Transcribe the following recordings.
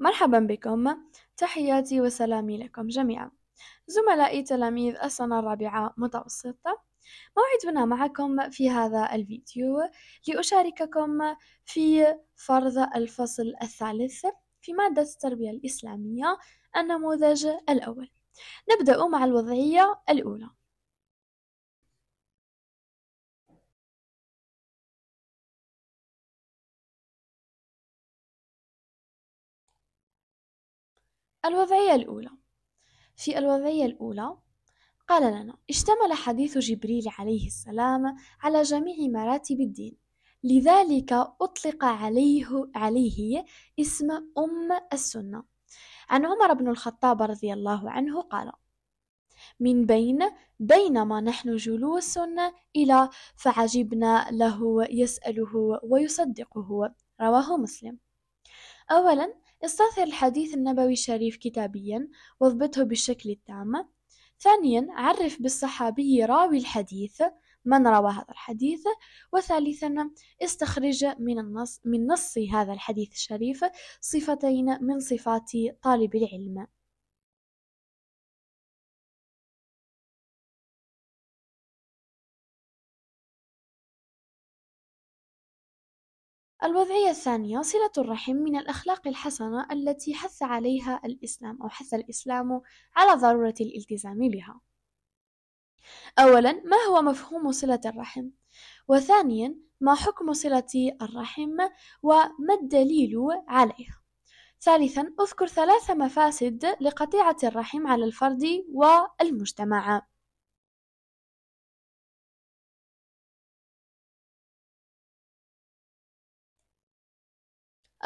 مرحبا بكم تحياتي وسلامي لكم جميعا زملائي تلاميذ السنة الرابعة متوسطة موعدنا معكم في هذا الفيديو لأشارككم في فرض الفصل الثالث في مادة التربية الإسلامية النموذج الأول نبدأ مع الوضعية الأولى الوضعية الأولى في الوضعية الأولى قال لنا اشتمل حديث جبريل عليه السلام على جميع مراتب الدين لذلك أطلق عليه, عليه اسم أم السنة عن عمر بن الخطاب رضي الله عنه قال من بين بينما نحن جلوس إلى فعجبنا له يسأله ويصدقه رواه مسلم أولا استثر الحديث النبوي الشريف كتابيا واضبطه بالشكل التام ثانيا عرف بالصحابي راوي الحديث من روى هذا الحديث وثالثا استخرج من النص من نص هذا الحديث الشريف صفتين من صفات طالب العلم الوضعية الثانية صلة الرحم من الأخلاق الحسنة التي حث عليها الإسلام أو حث الإسلام على ضرورة الالتزام بها أولا ما هو مفهوم صلة الرحم؟ وثانيا ما حكم صلة الرحم وما الدليل عليها؟ ثالثا اذكر ثلاث مفاسد لقطيعة الرحم على الفرد والمجتمع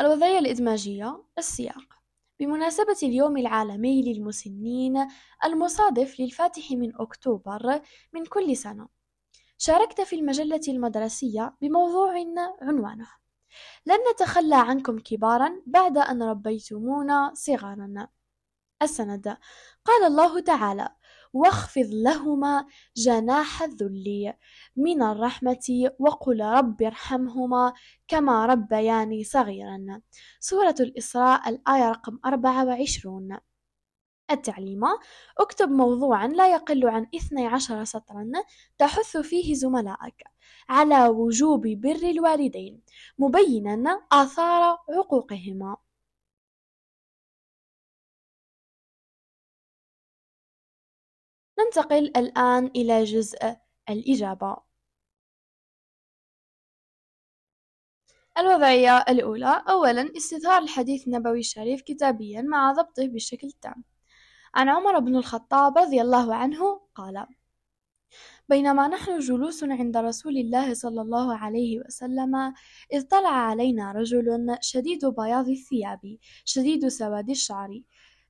الوضعية الإدماجية السياق بمناسبة اليوم العالمي للمسنين المصادف للفاتح من أكتوبر من كل سنة شاركت في المجلة المدرسية بموضوع عنوانه لن نتخلى عنكم كبارا بعد أن ربيتمونا صغارا السند قال الله تعالى واخفض لهما جناح الذل من الرحمة وقل رب ارحمهما كما ربياني صغيرا سورة الإسراء الآية رقم 24 التعليمة اكتب موضوعا لا يقل عن 12 سطرا تحث فيه زملائك على وجوب بر الوالدين مبينا آثار عقوقهما ننتقل الآن إلى جزء الإجابة الوضعية الأولى أولا استثار الحديث النبوي الشريف كتابيا مع ضبطه بشكل تام عن عمر بن الخطاب رضي الله عنه قال بينما نحن جلوس عند رسول الله صلى الله عليه وسلم إذ طلع علينا رجل شديد بياض الثياب شديد سواد الشعر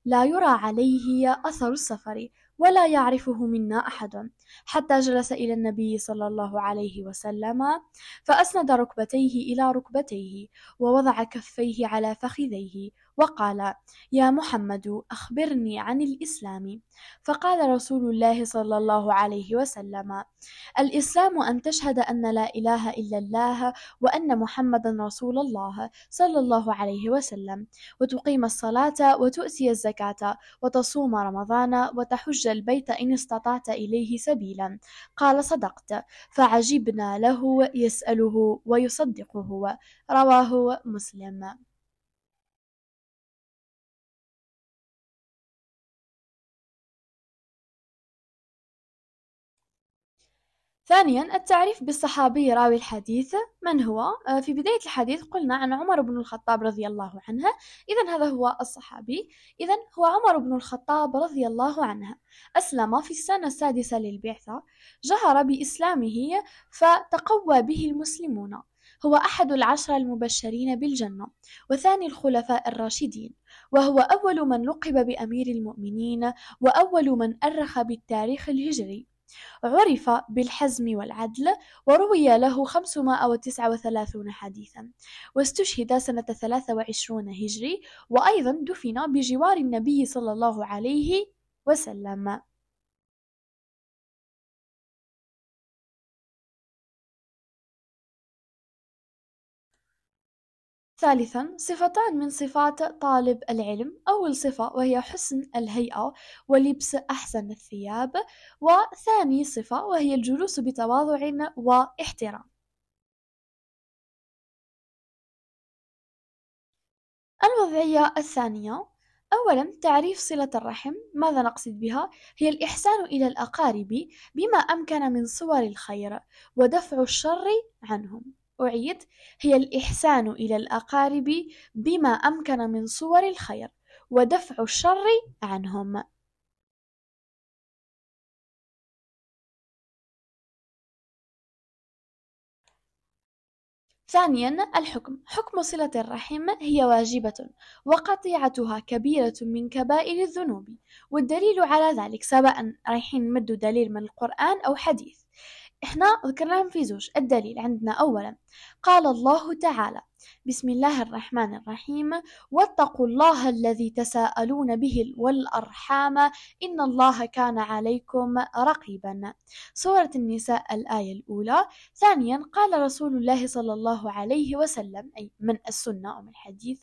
لا يرى عليه أثر السفر ولا يعرفه منا أحد حتى جلس إلى النبي صلى الله عليه وسلم فأسند ركبتيه إلى ركبتيه ووضع كفيه على فخذيه وقال يا محمد أخبرني عن الإسلام فقال رسول الله صلى الله عليه وسلم الإسلام أن تشهد أن لا إله إلا الله وأن محمدا رسول الله صلى الله عليه وسلم وتقيم الصلاة وتؤتي الزكاة وتصوم رمضان وتحج البيت إن استطعت إليه سبيلا قال صدقت فعجبنا له يسأله ويصدقه رواه مسلم ثانيا التعريف بالصحابي راوي الحديث من هو آه، في بداية الحديث قلنا عن عمر بن الخطاب رضي الله عنها إذا هذا هو الصحابي إذا هو عمر بن الخطاب رضي الله عنها أسلم في السنة السادسة للبعثة جهر بإسلامه فتقوى به المسلمون هو أحد العشرة المبشرين بالجنة وثاني الخلفاء الراشدين وهو أول من لقب بأمير المؤمنين وأول من أرخ بالتاريخ الهجري عرف بالحزم والعدل وروي له 539 حديثا واستشهد سنة 23 هجري وأيضا دفن بجوار النبي صلى الله عليه وسلم ثالثا صفتان من صفات طالب العلم أول صفة وهي حسن الهيئة ولبس أحسن الثياب وثاني صفة وهي الجلوس بتواضع واحترام الوضعية الثانية أولا تعريف صلة الرحم ماذا نقصد بها؟ هي الإحسان إلى الأقارب بما أمكن من صور الخير ودفع الشر عنهم أعيد هي الإحسان إلى الأقارب بما أمكن من صور الخير ودفع الشر عنهم ثانيا الحكم حكم صلة الرحم هي واجبة وقطيعتها كبيرة من كبائر الذنوب والدليل على ذلك سواء رايحين مد دليل من القرآن أو حديث احنا ذكرناهم في زوج الدليل عندنا أولا قال الله تعالى بسم الله الرحمن الرحيم واتقوا الله الذي تساءلون به والأرحام إن الله كان عليكم رقيبا سورة النساء الآية الأولى ثانيا قال رسول الله صلى الله عليه وسلم أي من السنة أو من الحديث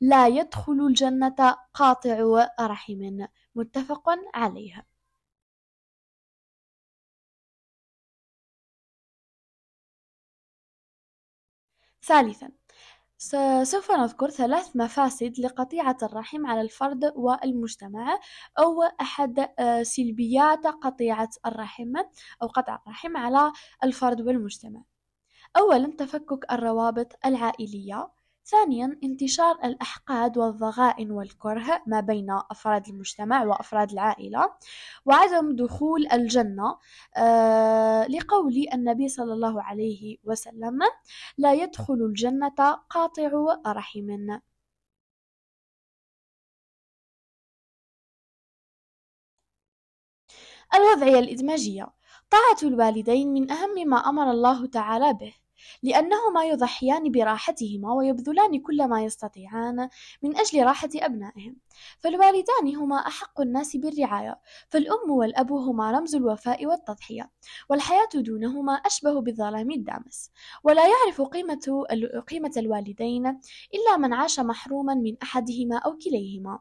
لا يدخل الجنة قاطع رحم متفق عليها ثالثا سوف نذكر ثلاث مفاسد لقطيعة الرحم على الفرد والمجتمع أو أحد آه، سلبيات قطيعة الرحم أو قطع الرحم على الفرد والمجتمع أولا تفكك الروابط العائلية ثانيا انتشار الأحقاد والضغائن والكره ما بين أفراد المجتمع وأفراد العائلة وعدم دخول الجنة آه، لقول النبي صلى الله عليه وسلم لا يدخل الجنة قاطع رحم الوضعية الإدماجية طاعة الوالدين من أهم ما أمر الله تعالى به لأنهما يضحيان براحتهما ويبذلان كل ما يستطيعان من أجل راحة أبنائهم فالوالدان هما أحق الناس بالرعاية فالأم والأب هما رمز الوفاء والتضحية والحياة دونهما أشبه بالظلام الدامس ولا يعرف قيمة, قيمة الوالدين إلا من عاش محروما من أحدهما أو كليهما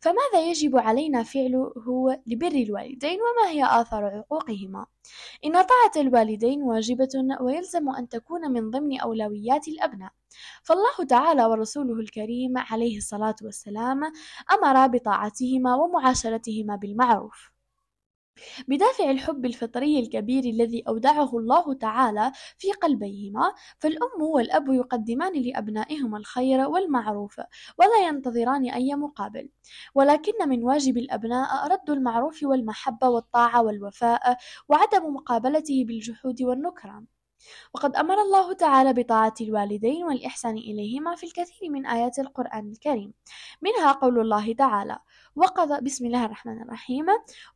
فماذا يجب علينا فعله لبر الوالدين وما هي آثار عقوقهما إن طاعة الوالدين واجبة ويلزم أن تكون من ضمن أولويات الأبناء فالله تعالى ورسوله الكريم عليه الصلاة والسلام أمر بطاعتهما ومعاشرتهما بالمعروف بدافع الحب الفطري الكبير الذي أودعه الله تعالى في قلبيهما فالأم والأب يقدمان لأبنائهما الخير والمعروف ولا ينتظران أي مقابل ولكن من واجب الأبناء رد المعروف والمحبة والطاعة والوفاء وعدم مقابلته بالجحود والنكران وقد أمر الله تعالى بطاعة الوالدين والإحسان إليهما في الكثير من آيات القرآن الكريم منها قول الله تعالى وقضى بسم الله الرحمن الرحيم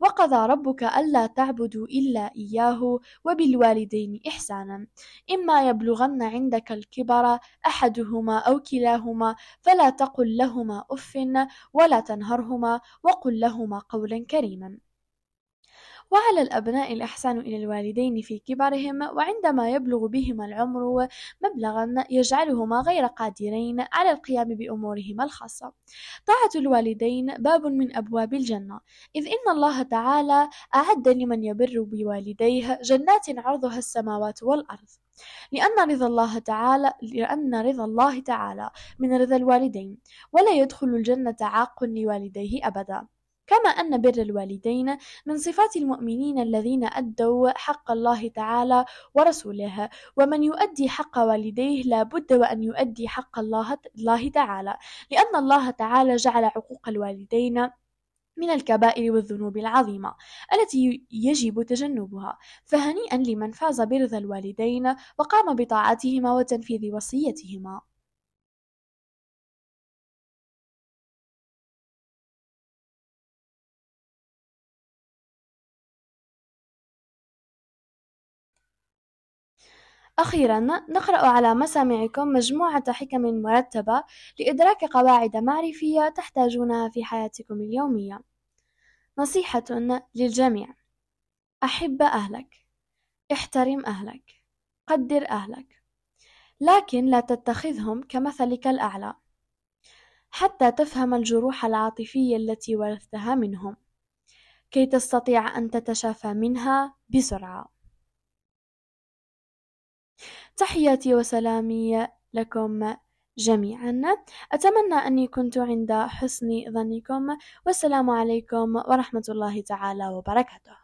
وقضى ربك ألا تعبدوا إلا إياه وبالوالدين إحسانا إما يبلغن عندك الكبر أحدهما أو كلاهما فلا تقل لهما أف ولا تنهرهما وقل لهما قولا كريما وعلى الأبناء الإحسان إلى الوالدين في كبرهم وعندما يبلغ بهما العمر مبلغا يجعلهما غير قادرين على القيام بأمورهما الخاصة طاعة الوالدين باب من أبواب الجنة إذ إن الله تعالى أعد لمن يبر بوالديه جنات عرضها السماوات والأرض لأن رضا الله تعالى لأن رضا الله تعالى من رضا الوالدين ولا يدخل الجنة عاق لوالديه أبدا كما أن بر الوالدين من صفات المؤمنين الذين أدوا حق الله تعالى ورسوله ومن يؤدي حق والديه لا بد وأن يؤدي حق الله, تعالى لأن الله تعالى جعل عقوق الوالدين من الكبائر والذنوب العظيمة التي يجب تجنبها فهنيئا لمن فاز برضا الوالدين وقام بطاعتهما وتنفيذ وصيتهما أخيرا نقرأ على مسامعكم مجموعة حكم مرتبة لإدراك قواعد معرفية تحتاجونها في حياتكم اليومية نصيحة للجميع أحب أهلك احترم أهلك قدر أهلك لكن لا تتخذهم كمثلك الأعلى حتى تفهم الجروح العاطفية التي ورثتها منهم كي تستطيع أن تتشافى منها بسرعة تحياتي وسلامي لكم جميعا أتمنى أني كنت عند حسن ظنكم والسلام عليكم ورحمة الله تعالى وبركاته